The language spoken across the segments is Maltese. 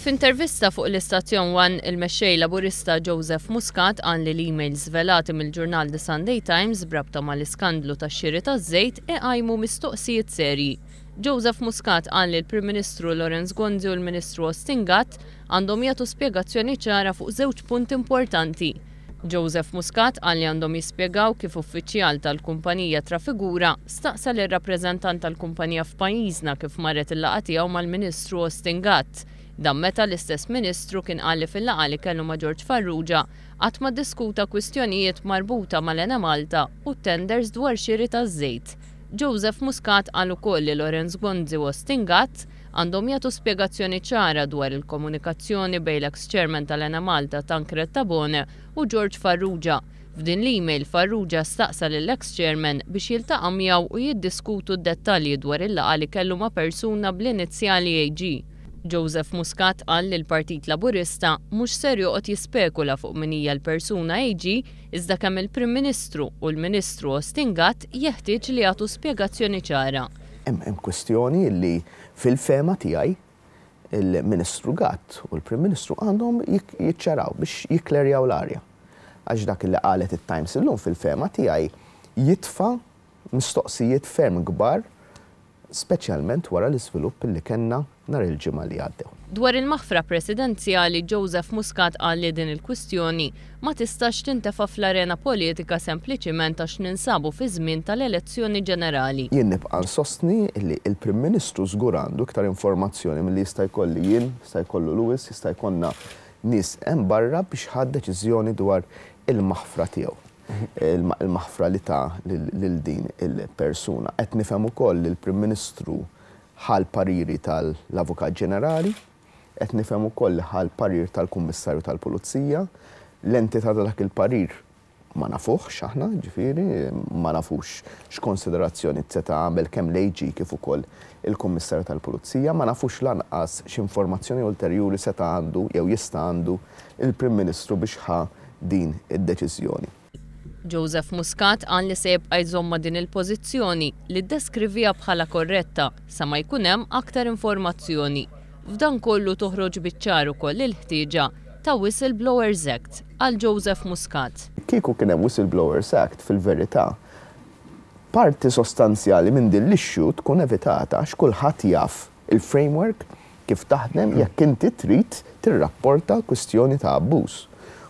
F'intervista fuq l-istazzjon 1 il-mexxej laburista Joseph Muscat għan li l-emails velati mill-ġurnal The Sunday Times brabta mal-iskandlu ta' xiri ta' żejt e għajmu mistoqsijiet seri. Joseph Muscat għan li l-Prim Ministru Lorenz Gonzi u l-Ministru Ostingat għandhom jagħtu spjegazzjoni ċara fuq żewġ punt importanti. Joseph Muscat li għandhom jispiegaw kif uffiċjal tal-kumpanija trafigura staqsal l rappreżentant tal-kumpanija f'pajjiżna kif marret il-laqatija mal-Ministru Ostingat Dan meta l-istess ministru kien qal fil laqgħa li kellu ma' George Farrugia qatt ma diskuta kwistjonijiet marbuta mal-Ena Malta u tenders dwar xiri taż-żejt. Joseph Muscat qal ukoll li Lorenz Gonzi u Stingat għandhom jagħtu spjegazzjoni ċara dwar il-komunikazzjoni bejn l eks chairman tal-Ena Malta Tankred Tabone u George Farrugia. F'din l-email Farrugia staqsa l-ex chairman biex jiltaqa' miegħu u jiddiskutu d-dettalji dwar il laqgħa li kellu ma' persuna bl-inizjali AG. Joseph Muscat qal li l-Partit Laburista mhux ser joqgħod jispekula fuq min hija l-persuna jiġi iżda kemm il-Prim Ministru u l-Ministru Ostingat jeħtieġ li jagħtu spjegazzjoni ċara. Hemm kwestjoni li fil-fema tiegħi il-Ministru Gatt u l-Prim Ministru għandhom jiċċaraw biex jiklerjaw l-arja. Għax dak li qalet it-Times illum fil-fema tiegħi jitfa' mistoqsijiet ferm kbar speċjalment wara l-iżvilupp li kellna nar il-ġimgħa li għaddew. Dwar il-maħfra presidenzjali Joseph Muscat qal li din il-kwistjoni ma tistax tintefa' fl-arena politika sempliċiment għax ninsabu fi żmien tal-elezzjoni ġenerali. Jien nibqa' sostni li il-Prim Ministru żgur għandu iktar informazzjoni milli jista' jkolli jien, jista' jkollu Lewis, jista' jkollna nies hemm barra biex ħad deċiżjoni dwar il-maħfra tiegħu il li ta' lil din il-persuna. Qed nifhem ukoll koll il prim Ministru ħal pariri tal-Avukat Ġenerali, qed nifhem ukoll ħal parir tal-Kummissarju tal-Pulizija, l-entità ta' dak il-parir ma nafux x'aħna, ġifiri, ma nafux x'konsiderazzjoni t-seta għamel kemm lejġi kif ukoll il-Kummissarju tal-Pulizija, ma nafux lanqas x'informazzjoni ulterjuri seta għandu jew jista' għandu il-Prim Ministru biex ħa din id-deċiżjoni. Joseph Muscat għan li sejb għajżomma din il-pozizjoni li deskrivija bħala korretta sa ma jkunem aktar informazzjoni. F'dan kollu toħroġ biċċaru koll il-ħtieġa ta' Whistleblowers Act għal Joseph Muscat. Kieku hemm Whistleblowers Act fil-verità, parti sostanzjali minn din l-ixxu tkun evitata għax kulħadd jaf il-framework kif taħdem jekk inti trid tirrapporta kwistjoni ta' abbuż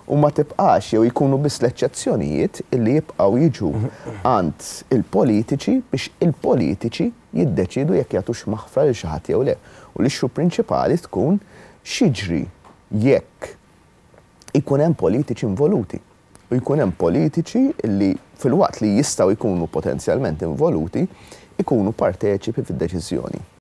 u ma tibqax jew jkunu biss l-eċċezzjonijiet illi jibqgħu jiġu għand mhm. il-politiċi biex il-politiċi jiddeċidu jekk jagħtux maħfra lil xi ħadd jew le. U l issu prinċipali tkun xiġri jekk ikun hemm politiċi involuti. U jkun hemm politiċi illi fil-waqt li jistgħu jkunu potenzjalment involuti ikunu parteċipi fid-deċiżjoni.